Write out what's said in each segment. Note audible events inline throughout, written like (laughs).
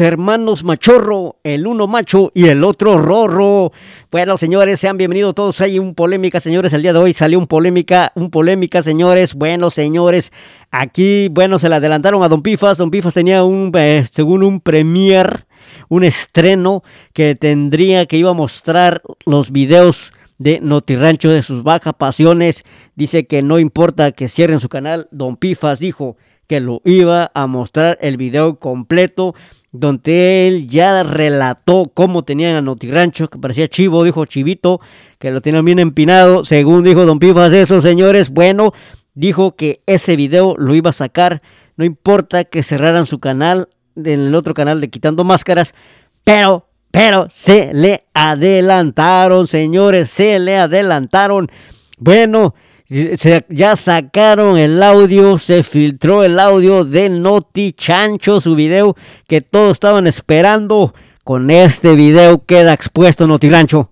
hermanos Machorro, el uno macho y el otro rorro. Bueno, señores, sean bienvenidos todos. Hay un polémica, señores, el día de hoy salió un polémica, un polémica, señores. Bueno, señores, aquí, bueno, se le adelantaron a Don Pifas. Don Pifas tenía un, eh, según un premier, un estreno que tendría que iba a mostrar los videos de notirancho de sus bajas pasiones. Dice que no importa que cierren su canal. Don Pifas dijo que lo iba a mostrar el video completo donde él ya relató cómo tenían a Notirancho, que parecía chivo, dijo chivito, que lo tenían bien empinado, según dijo Don Pifas, eso señores, bueno, dijo que ese video lo iba a sacar, no importa que cerraran su canal, en el otro canal de Quitando Máscaras, pero, pero se le adelantaron, señores, se le adelantaron, bueno, ya sacaron el audio, se filtró el audio de Noti Chancho, su video que todos estaban esperando. Con este video queda expuesto Noti Rancho,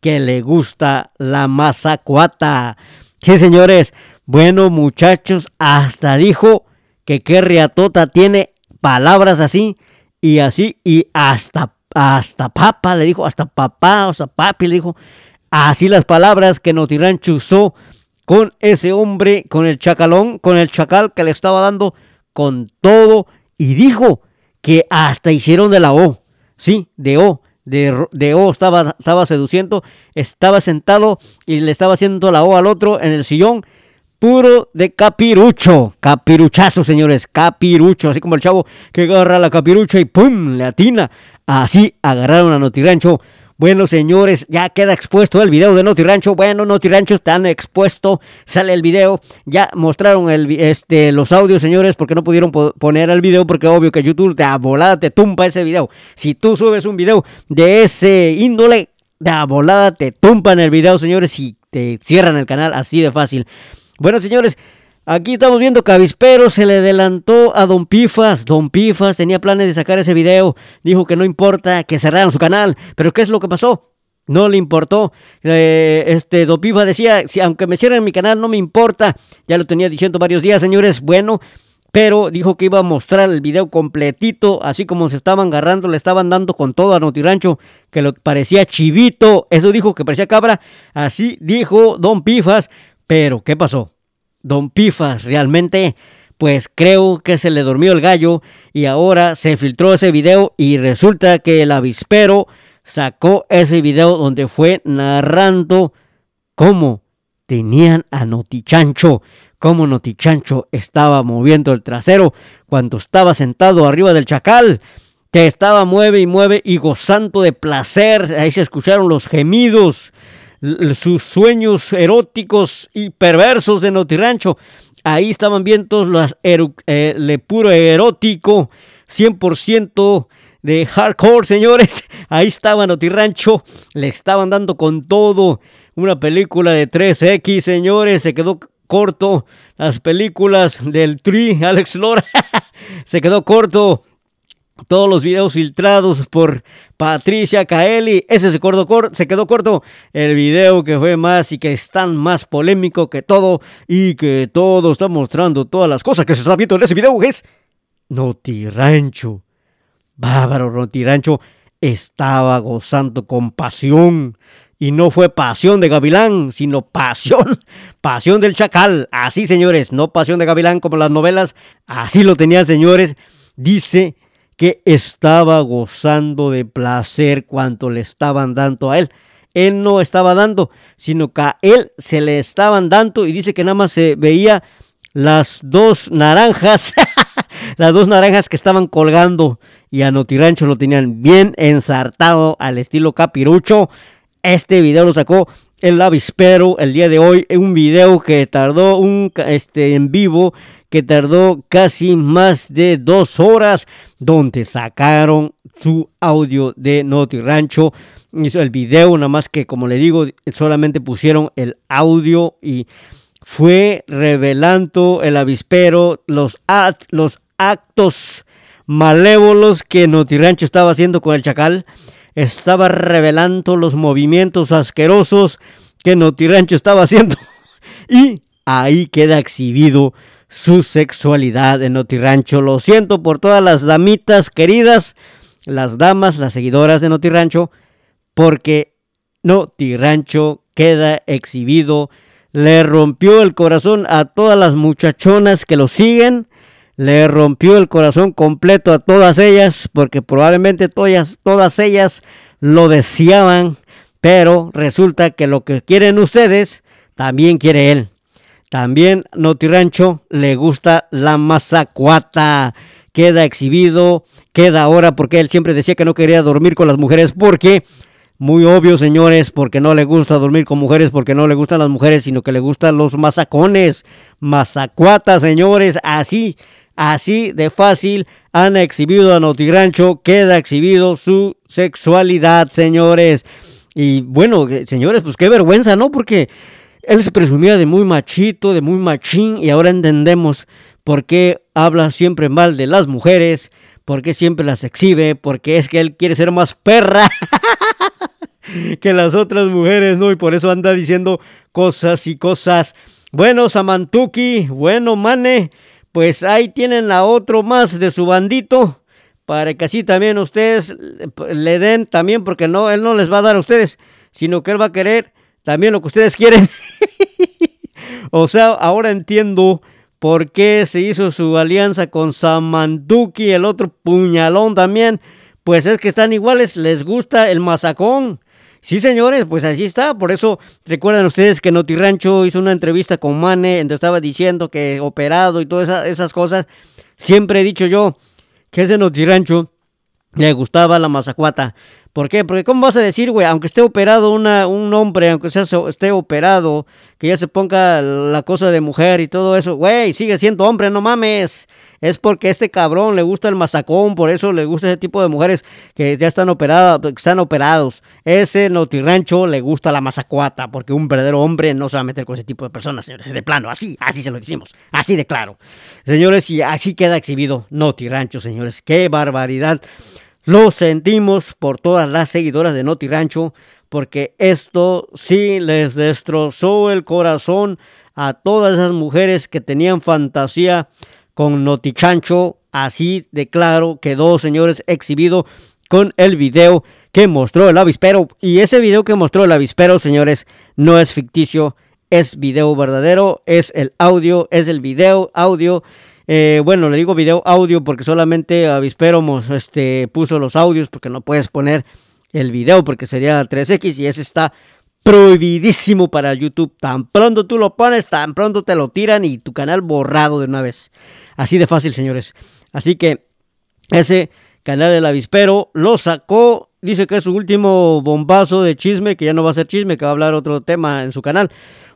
que le gusta la masacuata. Sí, señores, bueno, muchachos, hasta dijo que qué riatota tiene palabras así y así y hasta hasta papá le dijo, hasta papá, o sea, papi le dijo, así las palabras que Rancho usó con ese hombre, con el chacalón, con el chacal que le estaba dando con todo y dijo que hasta hicieron de la O, sí, de O, de, de O estaba, estaba seduciendo, estaba sentado y le estaba haciendo la O al otro en el sillón, puro de capirucho, capiruchazo señores, capirucho, así como el chavo que agarra la capirucha y ¡pum! le atina, así agarraron a Notirancho bueno, señores, ya queda expuesto el video de Noti Rancho. Bueno, Noti Rancho está expuesto, sale el video. Ya mostraron el, este, los audios, señores, porque no pudieron poner el video, porque obvio que YouTube de volada te tumpa ese video. Si tú subes un video de ese índole, de volada te tumpan el video, señores, y te cierran el canal así de fácil. Bueno, señores, Aquí estamos viendo que se le adelantó a Don Pifas. Don Pifas tenía planes de sacar ese video. Dijo que no importa, que cerraran su canal. Pero ¿qué es lo que pasó? No le importó. Eh, este Don Pifas decía, si, aunque me cierren mi canal, no me importa. Ya lo tenía diciendo varios días, señores. Bueno, pero dijo que iba a mostrar el video completito, así como se estaban agarrando, le estaban dando con todo a Notirancho, que lo parecía chivito, eso dijo que parecía cabra, así dijo Don Pifas, pero ¿qué pasó? Don Pifas, realmente, pues creo que se le durmió el gallo y ahora se filtró ese video y resulta que el avispero sacó ese video donde fue narrando cómo tenían a Notichancho, cómo Notichancho estaba moviendo el trasero cuando estaba sentado arriba del chacal, que estaba mueve y mueve y gozando de placer, ahí se escucharon los gemidos sus sueños eróticos y perversos de Rancho, Ahí estaban vientos las eh, puro erótico, 100% de hardcore, señores. (laughs) Ahí estaba Rancho, le estaban dando con todo. Una película de 3X, señores, se quedó corto. Las películas del Tri, Alex Lora, (laughs) se quedó corto todos los videos filtrados por Patricia Caeli. Ese se quedó, corto, se quedó corto. El video que fue más y que es tan más polémico que todo y que todo está mostrando todas las cosas que se está viendo en ese video es Notirancho. Bávaro Notirancho estaba gozando con pasión. Y no fue pasión de Gavilán, sino pasión, (laughs) pasión del chacal. Así, señores, no pasión de Gavilán como las novelas. Así lo tenían, señores. Dice que estaba gozando de placer cuanto le estaban dando a él. Él no estaba dando, sino que a él se le estaban dando y dice que nada más se veía las dos naranjas, (laughs) las dos naranjas que estaban colgando y a Notirancho lo tenían bien ensartado al estilo capirucho. Este video lo sacó el avispero el día de hoy, un video que tardó un este, en vivo que tardó casi más de dos horas, donde sacaron su audio de Noti Rancho. Hizo el video, nada más que, como le digo, solamente pusieron el audio y fue revelando el avispero, los, los actos malévolos que Rancho estaba haciendo con el chacal. Estaba revelando los movimientos asquerosos que Rancho estaba haciendo. (laughs) y ahí queda exhibido su sexualidad Noti Rancho, Lo siento por todas las damitas queridas, las damas, las seguidoras de Rancho, porque Rancho queda exhibido. Le rompió el corazón a todas las muchachonas que lo siguen. Le rompió el corazón completo a todas ellas, porque probablemente todas, todas ellas lo deseaban, pero resulta que lo que quieren ustedes, también quiere él. También Notirancho le gusta la mazacuata. Queda exhibido, queda ahora porque él siempre decía que no quería dormir con las mujeres porque muy obvio, señores, porque no le gusta dormir con mujeres, porque no le gustan las mujeres, sino que le gustan los masacones, Mazacuata, señores, así, así de fácil han exhibido a Notigrancho, queda exhibido su sexualidad, señores. Y bueno, eh, señores, pues qué vergüenza, ¿no? Porque él se presumía de muy machito, de muy machín, y ahora entendemos por qué habla siempre mal de las mujeres, por qué siempre las exhibe, porque es que él quiere ser más perra (laughs) que las otras mujeres, ¿no? Y por eso anda diciendo cosas y cosas. Bueno, Samantuki, bueno, Mane, pues ahí tienen a otro más de su bandito para que así también ustedes le den también, porque no, él no les va a dar a ustedes, sino que él va a querer también lo que ustedes quieren. (laughs) o sea, ahora entiendo por qué se hizo su alianza con Samanduki, el otro puñalón también. Pues es que están iguales, les gusta el masacón. Sí, señores, pues así está. Por eso recuerdan ustedes que Notirancho hizo una entrevista con Mane, donde estaba diciendo que operado y todas esas cosas. Siempre he dicho yo que ese Notirancho le gustaba la mazacuata. ¿Por qué? Porque ¿cómo vas a decir, güey, aunque esté operado una, un hombre, aunque sea, esté operado, que ya se ponga la cosa de mujer y todo eso, güey, sigue siendo hombre, no mames. Es porque a este cabrón le gusta el masacón, por eso le gusta ese tipo de mujeres que ya están operadas, que están operados. Ese notirancho le gusta la masacuata, porque un verdadero hombre no se va a meter con ese tipo de personas, señores, de plano, así, así se lo decimos, así de claro. Señores, y así queda exhibido Notirancho, señores, qué barbaridad. Lo sentimos por todas las seguidoras de Noti Rancho, porque esto sí les destrozó el corazón a todas esas mujeres que tenían fantasía con Noti Chancho. Así de claro quedó, señores, exhibido con el video que mostró el avispero. Y ese video que mostró el avispero, señores, no es ficticio, es video verdadero, es el audio, es el video, audio eh, bueno, le digo video audio porque solamente avispero, este, puso los audios porque no puedes poner el video porque sería 3X y ese está prohibidísimo para YouTube. Tan pronto tú lo pones, tan pronto te lo tiran y tu canal borrado de una vez. Así de fácil, señores. Así que ese canal del avispero lo sacó. Dice que es su último bombazo de chisme, que ya no va a ser chisme, que va a hablar otro tema en su canal.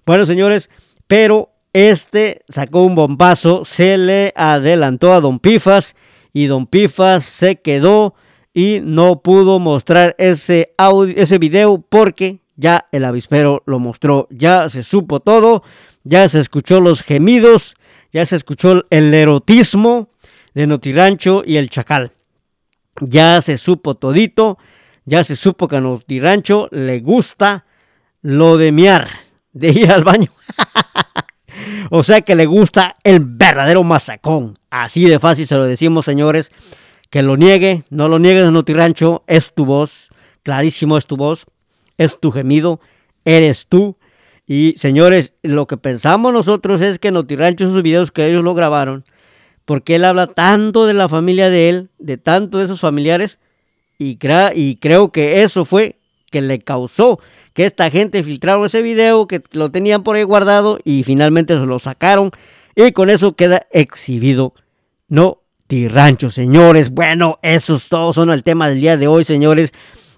Bueno, señores, pero este sacó un bombazo, se le adelantó a Don Pifas y Don Pifas se quedó y no pudo mostrar ese, ese video porque ya el avispero lo mostró, ya se supo todo, ya se escuchó los gemidos, ya se escuchó el erotismo de Notirancho y el Chacal. Ya se supo todito, ya se supo que a Notirancho le gusta lo de miar, de ir al baño. (laughs) o sea que le gusta el verdadero masacón. Así de fácil se lo decimos, señores. Que lo niegue, no lo niegue niegues, Notirancho. Es tu voz, clarísimo es tu voz, es tu gemido, eres tú. Y señores, lo que pensamos nosotros es que Notirancho, esos videos que ellos lo grabaron, porque él habla tanto de la familia de él, de tanto de esos familiares, y, y creo que eso fue que le causó que esta gente filtraron ese video, que lo tenían por ahí guardado y finalmente se lo sacaron. Y con eso queda exhibido. No Rancho, señores. Bueno, esos todos son el tema del día de hoy, señores.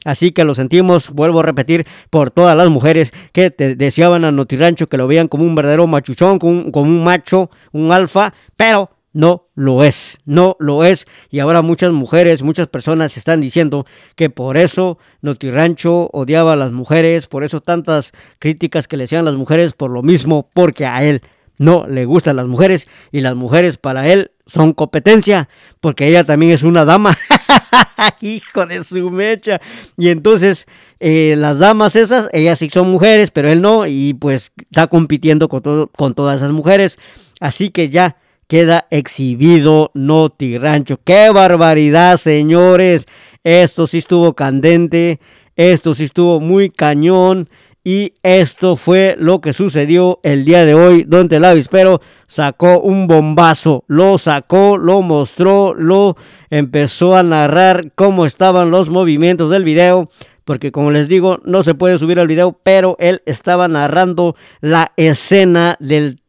Así que lo sentimos, vuelvo a repetir, por todas las mujeres que te deseaban a Notirancho que lo veían como un verdadero machuchón, como un macho, un alfa, pero no lo es, no lo es. Y ahora muchas mujeres, muchas personas están diciendo que por eso Notirancho odiaba a las mujeres, por eso tantas críticas que le hacían las mujeres, por lo mismo, porque a él no le gustan las mujeres y las mujeres para él son competencia, porque ella también es una dama. (laughs) Hijo de su mecha. Y entonces, eh, las damas esas, ellas sí son mujeres, pero él no, y pues está compitiendo con, con todas esas mujeres. Así que ya queda exhibido Noti Rancho. ¡Qué barbaridad, señores! Esto sí estuvo candente, esto sí estuvo muy cañón. Y esto fue lo que sucedió el día de hoy, Don Telavis pero sacó un bombazo, lo sacó, lo mostró, lo empezó a narrar cómo estaban los movimientos del video, porque como les digo, no se puede subir al video, pero él estaba narrando la escena del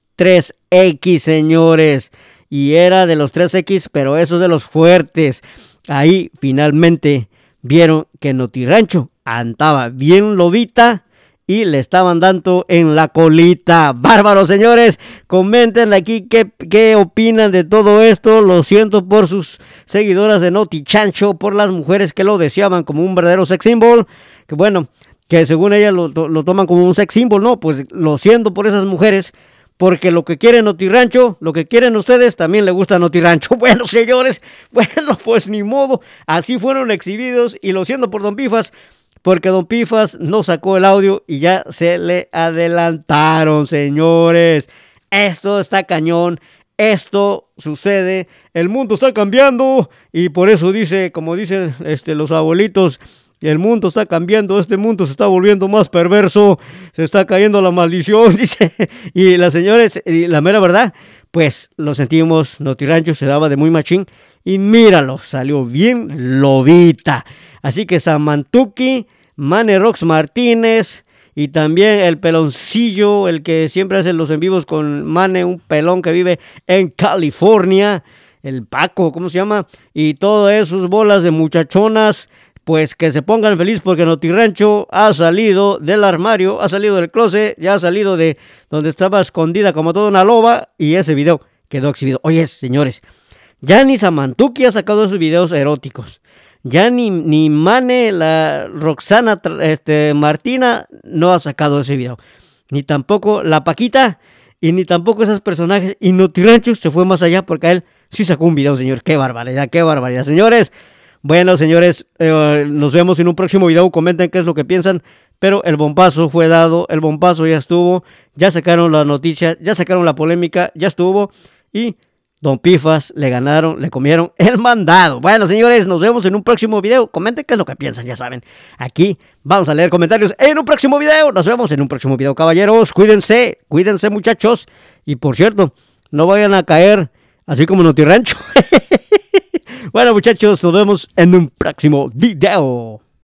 3X, señores. Y era de los 3X, pero eso de los fuertes. Ahí finalmente vieron que Noti Rancho... andaba bien lobita y le estaban dando en la colita. Bárbaro, señores. Comenten aquí qué, qué, opinan de todo esto. Lo siento por sus seguidoras de Noti Chancho, por las mujeres que lo deseaban como un verdadero sex symbol. Que bueno, que según ellas lo, lo toman como un sex symbol. No, pues lo siento por esas mujeres porque lo que quiere Notirancho, lo que quieren ustedes, también le gusta Rancho, (laughs) Bueno, señores, bueno, pues ni modo, así fueron exhibidos y lo siento por Don Pifas, porque Don Pifas no sacó el audio y ya se le adelantaron, señores. Esto está cañón, esto sucede, el mundo está cambiando y por eso dice, como dicen este, los abuelitos, el mundo está cambiando, este mundo se está volviendo más perverso, se está cayendo la maldición, (laughs) dice. Y las señores, la mera verdad, pues lo sentimos, Notirancho se daba de muy machín. Y míralo, salió bien lobita. Así que Samantuki, Mane Rox Martínez, y también el peloncillo, el que siempre hace los en vivos con Mane, un pelón que vive en California, el Paco, ¿cómo se llama? Y todas esas bolas de muchachonas pues que se pongan feliz porque Rancho ha salido del armario, ha salido del closet, ya ha salido de donde estaba escondida como toda una loba y ese video quedó exhibido. Oye, señores, ya ni Samantuki ha sacado sus videos eróticos. Ya ni, Mane, la Roxana este, Martina no ha sacado ese video. Ni tampoco la Paquita y ni tampoco esos personajes. Y Notirancho se fue más allá porque él sí sacó un video, señor. Qué barbaridad, qué barbaridad, señores. Bueno, señores, eh, nos vemos en un próximo video. Comenten qué es lo que piensan. Pero el bombazo fue dado, el bombazo ya estuvo. Ya sacaron las noticias, ya sacaron la polémica, ya estuvo. Y Don Pifas le ganaron, le comieron (laughs) el mandado. Bueno, señores, nos vemos en un próximo video. Comenten qué es lo que piensan, ya saben. Aquí vamos a leer comentarios en un próximo video. Nos vemos en un próximo video, caballeros. Cuídense, cuídense, muchachos. Y por cierto, no vayan a caer así como Noti Rancho. (laughs) bueno, muchachos, nos vemos en un próximo video.